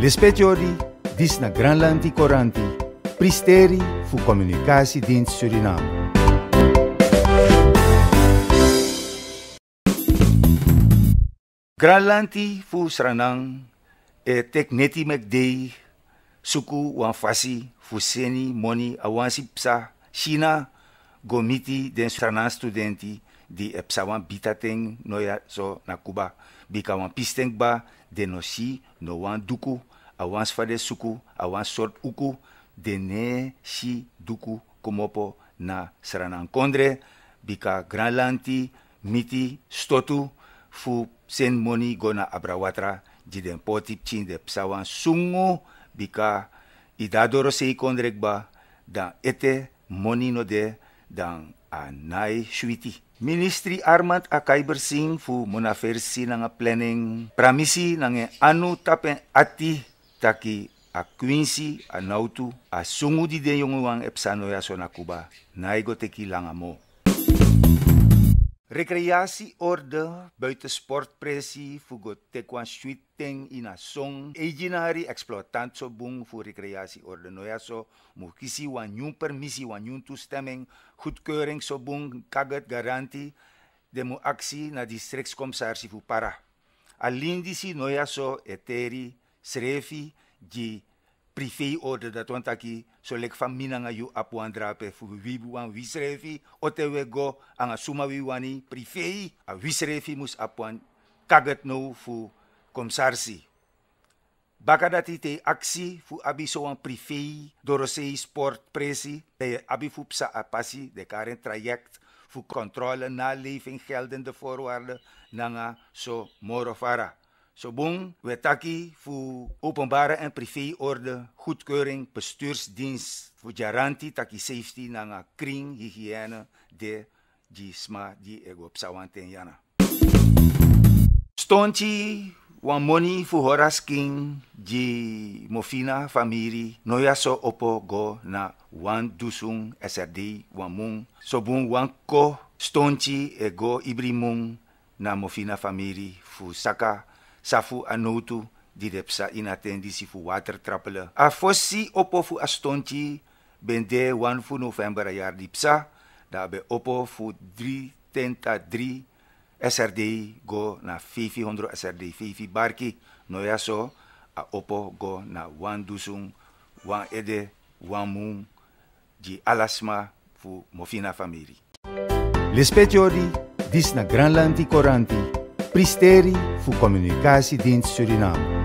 na Disna Granlanti Coranti, Pristeri communicatie Surinam. Suriname. Granlanti fu sranang e tekneti mekdei suku wan fasi fu seni moni awansi psa China gomiti den sranan studenti di Epsawan psa wan bitateng noya so na bikawan bika denosi wan duku awans fade suku, awans sort uku, dene si duku kumopo na seranan kondre, bika granlanti, miti, stotu, fu sen moni gona abrawatra, jiden potip cinde psawan sungu, bika idadoro sei kondrek ba, dan ete moni no de, dan anai shwiti. Ministri Armand Akai Bersing fu munafir si nanga planning pramisi nanga anu tapen ati taki a Quincy, a Nautu, a Sungu di den jongen wang ep ya so na Cuba, na ego teki langa mo. Recreatie, orde, buiten buitensportpressie, fugo tekwan shuiteng ina song, ejinari exploitant so bung fu recreatie, orde ya so, mukisi wan yun permissie, wan yun toestemming, goedkeuring so bung, kaget garantie, demu aksi na districtscommissaris fu para. Alindisi ya so eteri, srefi gi privé order dat want taki so lek van minanga yu apu andrape fu wibu wan wisrefi otewe go anga suma wi wani a wisrefi mus apu an kaget nou fu komsarsi Baka dati te aksi fu abi so wan privé dorosei sport presi de abi fu psa apasi de karen traject fu controle naleving geldende voorwaarden nanga so morofara. Sobong Wetaki voor openbare en orde, goedkeuring, bestuursdienst voor garantie taki safety nanga kring hygiëne de di sma di ego psawanten yana. Stonti wan moni voor horas di mofina famiri noya so opo go na wan dusung SRD wan mung sobong wan ko stonti ego ibrimung na mofina famiri fu saka safu anotu di repsa inatendi si fu water trappelen. A fossi opo fu astonti bende 1 fu november a jaar dipsa, daarbij opo fu 3 tenta 3 SRD go na 500 SRD 50 barki noyaso. a opo go na 1 dusung 1 ede 1 mum di alasma fu mofina famiri. Lespetiori dis na Granlandi Coranti Pristeri fu comunicarsi din Suriname.